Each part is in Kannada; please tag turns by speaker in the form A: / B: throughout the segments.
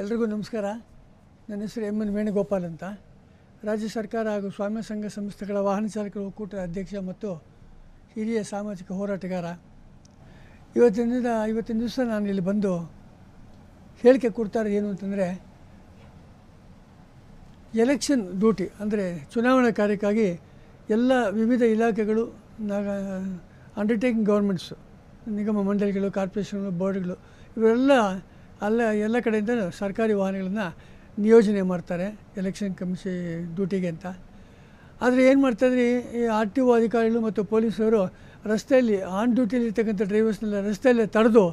A: ಎಲ್ರಿಗೂ ನಮಸ್ಕಾರ ನನ್ನ ಹೆಸರು ಎಮ್ ಎನ್ ವೇಣುಗೋಪಾಲ್ ಅಂತ ರಾಜ್ಯ ಸರ್ಕಾರ ಹಾಗೂ ಸ್ವಾಮ್ಯ ಸಂಘ ಸಂಸ್ಥೆಗಳ ವಾಹನ ಚಾಲಕರ ಒಕ್ಕೂಟದ ಅಧ್ಯಕ್ಷ ಮತ್ತು ಹಿರಿಯ ಸಾಮಾಜಿಕ ಹೋರಾಟಗಾರ ಇವತ್ತಿನಿಂದ ಇವತ್ತಿನ ದಿವಸ ನಾನು ಇಲ್ಲಿ ಬಂದು ಹೇಳಿಕೆ ಕೊಡ್ತಾರೆ ಏನು ಅಂತಂದರೆ ಎಲೆಕ್ಷನ್ ಡ್ಯೂಟಿ ಅಂದರೆ ಚುನಾವಣಾ ಕಾರ್ಯಕ್ಕಾಗಿ ಎಲ್ಲ ವಿವಿಧ ಇಲಾಖೆಗಳು ನಾಗ ಅಂಡರ್ಟೇಕಿಂಗ್ ಗೌರ್ಮೆಂಟ್ಸು ನಿಗಮ ಮಂಡಳಿಗಳು ಕಾರ್ಪೊರೇಷನ್ಗಳು ಬೋರ್ಡ್ಗಳು ಇವರೆಲ್ಲ ಅಲ್ಲ ಎಲ್ಲ ಕಡೆಯಿಂದ ಸರ್ಕಾರಿ ವಾಹನಗಳನ್ನು ನಿಯೋಜನೆ ಮಾಡ್ತಾರೆ ಎಲೆಕ್ಷನ್ ಕಮಿಷನ್ ಡ್ಯೂಟಿಗೆ ಅಂತ ಆದರೆ ಏನು ಮಾಡ್ತಾಯಿದ್ರಿ ಈ ಆರ್ ಟಿ ಒ ಅಧಿಕಾರಿಗಳು ಮತ್ತು ಪೊಲೀಸರು ರಸ್ತೆಯಲ್ಲಿ ಆನ್ ಡ್ಯೂಟಿಯಲ್ಲಿ ಇರ್ತಕ್ಕಂಥ ಡ್ರೈವರ್ಸ್ನೆಲ್ಲ ರಸ್ತೆಯಲ್ಲೇ ತಡೆದು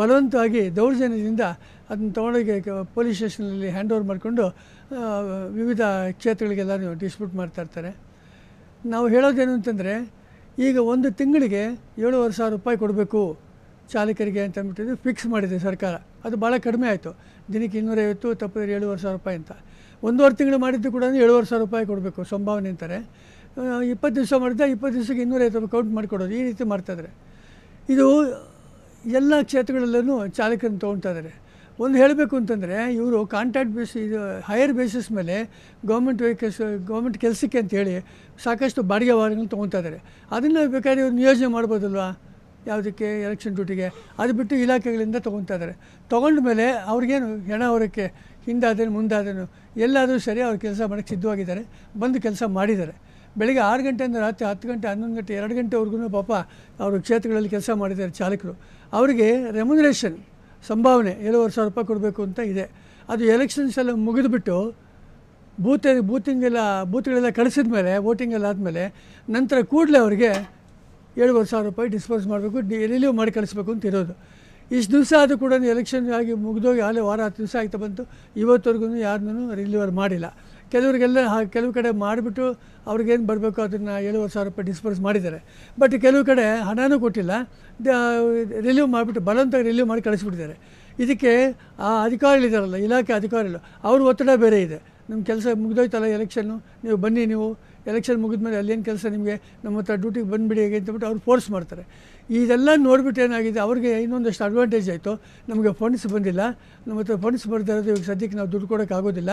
A: ಬಲವಂತವಾಗಿ ದೌರ್ಜನ್ಯದಿಂದ ಅದನ್ನ ತೊಗೊಂಡೋಗಿ ಪೊಲೀಸ್ ಸ್ಟೇಷನಲ್ಲಿ ಹ್ಯಾಂಡ್ ಓವರ್ ಮಾಡಿಕೊಂಡು ವಿವಿಧ ಕ್ಷೇತ್ರಗಳಿಗೆಲ್ಲ ಡಿಸ್ಪ್ಯೂಟ್ ಮಾಡ್ತಾಯಿರ್ತಾರೆ ನಾವು ಹೇಳೋದೇನು ಅಂತಂದರೆ ಈಗ ಒಂದು ತಿಂಗಳಿಗೆ ಏಳುವರೆ ಸಾವಿರ ರೂಪಾಯಿ ಕೊಡಬೇಕು ಚಾಲಕರಿಗೆ ಅಂತ ಅಂದ್ಬಿಟ್ಟಿದ್ದು ಫಿಕ್ಸ್ ಮಾಡಿದೆ ಸರ್ಕಾರ ಅದು ಭಾಳ ಕಡಿಮೆ ಆಯಿತು ದಿನಕ್ಕೆ ಇನ್ನೂರೈವತ್ತು ತಪ್ಪಿದ್ರೆ ಏಳುವರೆ ಸಾವಿರ ರೂಪಾಯಿ ಅಂತ ಒಂದೂವರೆ ತಿಂಗಳು ಮಾಡಿದ್ದು ಕೂಡ ಏಳುವರೆ ಸಾವಿರ ರೂಪಾಯಿ ಕೊಡಬೇಕು ಸಂಭಾವನೆ ಅಂತಾರೆ ಇಪ್ಪತ್ತು ದಿವಸ ಮಾಡಿದ್ರೆ ಇಪ್ಪತ್ತು ದಿವಸಕ್ಕೆ ಇನ್ನೂರೈವತ್ತು ರೂಪಾಯಿ ಕೌಂಟ್ ಮಾಡಿಕೊಡೋದು ಈ ರೀತಿ ಮಾಡ್ತಾಯಿದ್ದಾರೆ ಇದು ಎಲ್ಲ ಕ್ಷೇತ್ರಗಳಲ್ಲೂ ಚಾಲಕರನ್ನು ತೊಗೊಳ್ತಾ ಇದ್ದಾರೆ ಒಂದು ಹೇಳಬೇಕು ಅಂತಂದರೆ ಇವರು ಕಾಂಟ್ರಾಕ್ಟ್ ಬೇಸ್ ಇದು ಹೈಯರ್ ಬೇಸಿಸ್ ಮೇಲೆ ಗೌರ್ಮೆಂಟ್ ವೆಹಿಕಲ್ಸ್ ಗೌರ್ಮೆಂಟ್ ಕೆಲಸಕ್ಕೆ ಹೇಳಿ ಸಾಕಷ್ಟು ಬಾಡಿಗೆ ವಾಹನಗಳನ್ನ ತೊಗೊತಾ ಇದ್ದಾರೆ ಅದನ್ನು ಬೇಕಾದ್ರೆ ಇವರು ನಿಯೋಜನೆ ಮಾಡ್ಬೋದಲ್ವಾ ಯಾವುದಕ್ಕೆ ಎಲೆಕ್ಷನ್ ಡ್ಯೂಟಿಗೆ ಅದು ಬಿಟ್ಟು ಇಲಾಖೆಗಳಿಂದ ತೊಗೊತಾ ಇದ್ದಾರೆ ತೊಗೊಂಡ ಮೇಲೆ ಅವ್ರಿಗೇನು ಹೆಣ ಅವರಕ್ಕೆ ಹಿಂದಾದೇನು ಮುಂದಾದೇನು ಎಲ್ಲಾದರೂ ಸರಿ ಅವ್ರ ಕೆಲಸ ಮಾಡೋಕ್ಕೆ ಸಿದ್ಧವಾಗಿದ್ದಾರೆ ಬಂದು ಕೆಲಸ ಮಾಡಿದ್ದಾರೆ ಬೆಳಗ್ಗೆ ಆರು ಗಂಟೆಯಿಂದ ರಾತ್ರಿ ಹತ್ತು ಗಂಟೆ ಹನ್ನೊಂದು ಗಂಟೆ ಎರಡು ಗಂಟೆವರೆಗೂ ಪಾಪ ಅವರು ಕ್ಷೇತ್ರಗಳಲ್ಲಿ ಕೆಲಸ ಮಾಡಿದ್ದಾರೆ ಚಾಲಕರು ಅವರಿಗೆ ರೆಮ್ಯುನರೇಷನ್ ಸಂಭಾವನೆ ಏಳುವರೆ ಸಾವಿರ ರೂಪಾಯಿ ಕೊಡಬೇಕು ಅಂತ ಇದೆ ಅದು ಎಲೆಕ್ಷನ್ಸ್ ಎಲ್ಲ ಮುಗಿದುಬಿಟ್ಟು ಬೂತ್ ಬೂತಿಂಗೆಲ್ಲ ಬೂತ್ಗಳೆಲ್ಲ ಕಳಿಸಿದ ಮೇಲೆ ವೋಟಿಂಗ್ ಎಲ್ಲ ಆದಮೇಲೆ ನಂತರ ಕೂಡಲೇ ಅವರಿಗೆ ಏಳುವರೆ ಸಾವಿರ ರೂಪಾಯಿ ಡಿಸ್ಪೋಸ್ ಮಾಡಬೇಕು ರಿಲೀವ್ ಮಾಡಿ ಕಳಿಸ್ಬೇಕು ಅಂತ ಇರೋದು ಇಷ್ಟು ದಿವಸ ಆದರೂ ಕೂಡ ಎಲೆಕ್ಷನ್ ಆಗಿ ಮುಗಿದೋಗಿ ಆಗಲೇ ವಾರ ಹತ್ತು ದಿವಸ ಆಗ್ತಾ ಬಂತು ಇವತ್ತವರೆಗೂ ಯಾರನ್ನೂ ರಿಲೀವರ್ ಮಾಡಿಲ್ಲ ಕೆಲವರಿಗೆಲ್ಲ ಕೆಲವು ಕಡೆ ಮಾಡಿಬಿಟ್ಟು ಅವ್ರಿಗೇನು ಬರಬೇಕು ಅದನ್ನು ಏಳುವರೆ ಸಾವಿರ ರೂಪಾಯಿ ಡಿಸ್ಪೋಸ್ ಮಾಡಿದ್ದಾರೆ ಬಟ್ ಕೆಲವು ಕಡೆ ಹಣನೂ ಕೊಟ್ಟಿಲ್ಲ ರಿಲೀವ್ ಮಾಡಿಬಿಟ್ಟು ಬಲವಂತ ರಿಲೀವ್ ಮಾಡಿ ಕಳಿಸ್ಬಿಟ್ಟಿದ್ದಾರೆ ಇದಕ್ಕೆ ಆ ಅಧಿಕಾರಿಗಳಿದಾರಲ್ಲ ಇಲಾಖೆ ಅಧಿಕಾರಿಗಳು ಅವ್ರ ಒತ್ತಡ ಬೇರೆ ಇದೆ ನಮ್ಮ ಕೆಲಸ ಮುಗಿದೋಯ್ತಲ್ಲ ಎಲೆಕ್ಷನ್ನು ನೀವು ಬನ್ನಿ ನೀವು ಎಲೆಕ್ಷನ್ ಮುಗಿದ್ಮೇಲೆ ಅಲ್ಲೇನು ಕೆಲಸ ನಿಮಗೆ ನಮ್ಮ ಹತ್ರ ಡ್ಯೂಟಿಗೆ ಬಂದುಬಿಡಿ ಹೇಗೆ ಅಂತಬಿಟ್ಟು ಅವ್ರು ಫೋರ್ಸ್ ಮಾಡ್ತಾರೆ ಇದೆಲ್ಲ ನೋಡಿಬಿಟ್ಟು ಏನಾಗಿದೆ ಅವ್ರಿಗೆ ಇನ್ನೊಂದಷ್ಟು ಅಡ್ವಾಂಟೇಜ್ ಆಯಿತು ನಮಗೆ ಫಂಡ್ಸ್ ಬಂದಿಲ್ಲ ನಮ್ಮ ಹತ್ರ ಫಂಡ್ಸ್ ಬರ್ತಾ ಇರೋದು ಇವಾಗ ಸದ್ಯಕ್ಕೆ ನಾವು ದುಡ್ಡು ಕೊಡೋಕ್ಕಾಗೋದಿಲ್ಲ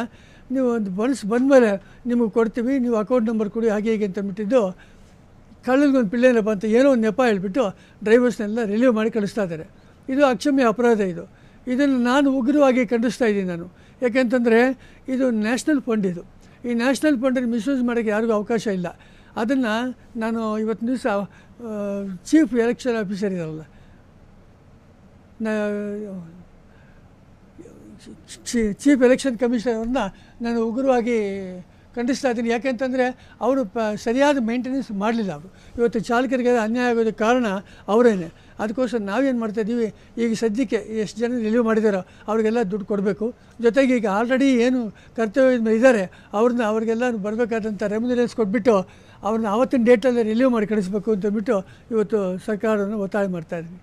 A: ನೀವು ಒಂದು ಫಂಡ್ಸ್ ಬಂದಮೇಲೆ ನಿಮಗೆ ಕೊಡ್ತೀವಿ ನೀವು ಅಕೌಂಟ್ ನಂಬರ್ ಕೊಡಿ ಹಾಗೆ ಹೀಗೆ ಅಂತಬಿಟ್ಟಿದ್ದು ಕಳ್ಳಲ್ಗೊಂದು ಪಿಳ್ಳೇನಪ್ಪ ಅಂತ ಏನೋ ಒಂದು ನೆಪ ಹೇಳ್ಬಿಟ್ಟು ಡ್ರೈವರ್ಸ್ನೆಲ್ಲ ರಿಲೀವ್ ಮಾಡಿ ಕಳಿಸ್ತಾ ಇದ್ದಾರೆ ಇದು ಅಕ್ಷಮ್ಯ ಅಪರಾಧ ಇದು ಇದನ್ನು ನಾನು ಉಗ್ರವಾಗಿ ಖಂಡಿಸ್ತಾ ಇದ್ದೀನಿ ನಾನು ಯಾಕೆಂತಂದರೆ ಇದು ನ್ಯಾಷನಲ್ ಫಂಡ್ ಇದು ಈ ನ್ಯಾಷನಲ್ ಫಂಡನ್ನು ಮಿಸ್ಯೂಸ್ ಮಾಡೋಕ್ಕೆ ಯಾರಿಗೂ ಅವಕಾಶ ಇಲ್ಲ ಅದನ್ನು ನಾನು ಇವತ್ತು ದಿವಸ ಚೀಫ್ ಎಲೆಕ್ಷನ್ ಆಫೀಸರ್ ಇರಲ್ಲ ಚೀಫ್ ಎಲೆಕ್ಷನ್ ಕಮಿಷನರ್ನ ನಾನು ಉಗ್ರವಾಗಿ ಖಂಡಿಸ್ತಾ ಇದ್ದೀನಿ ಯಾಕೆಂತಂದರೆ ಅವರು ಪ ಸರಿಯಾದ ಮೇಂಟೆನೆನ್ಸ್ ಮಾಡಲಿಲ್ಲ ಅವರು ಇವತ್ತು ಚಾಲಕರಿಗೆ ಅನ್ಯಾಯ ಆಗೋದಕ್ಕೆ ಕಾರಣ ಅವರೇನೆ ಅದಕ್ಕೋಸ್ಕರ ನಾವೇನು ಮಾಡ್ತಾಯಿದ್ದೀವಿ ಈಗ ಸದ್ಯಕ್ಕೆ ಎಷ್ಟು ಜನ ರಿಲೀವ್ ಮಾಡಿದಾರೋ ಅವ್ರಿಗೆಲ್ಲ ದುಡ್ಡು ಕೊಡಬೇಕು ಜೊತೆಗೆ ಈಗ ಆಲ್ರೆಡಿ ಏನು ಕರ್ತವ್ಯ ಇದ್ದಾರೆ ಅವ್ರನ್ನ ಅವ್ರಿಗೆಲ್ಲ ಬರಬೇಕಾದಂಥ ರೆಮ್ಯುನರೆನ್ಸ್ ಕೊಟ್ಬಿಟ್ಟು ಅವ್ರನ್ನ ಆವತ್ತಿನ ಡೇಟಲ್ಲಿ ರಿಲೀವ್ ಮಾಡಿ ಕಳಿಸ್ಬೇಕು ಅಂತಂದ್ಬಿಟ್ಟು ಇವತ್ತು ಸರ್ಕಾರವನ್ನು ಒತ್ತಾಯ ಇದ್ದೀವಿ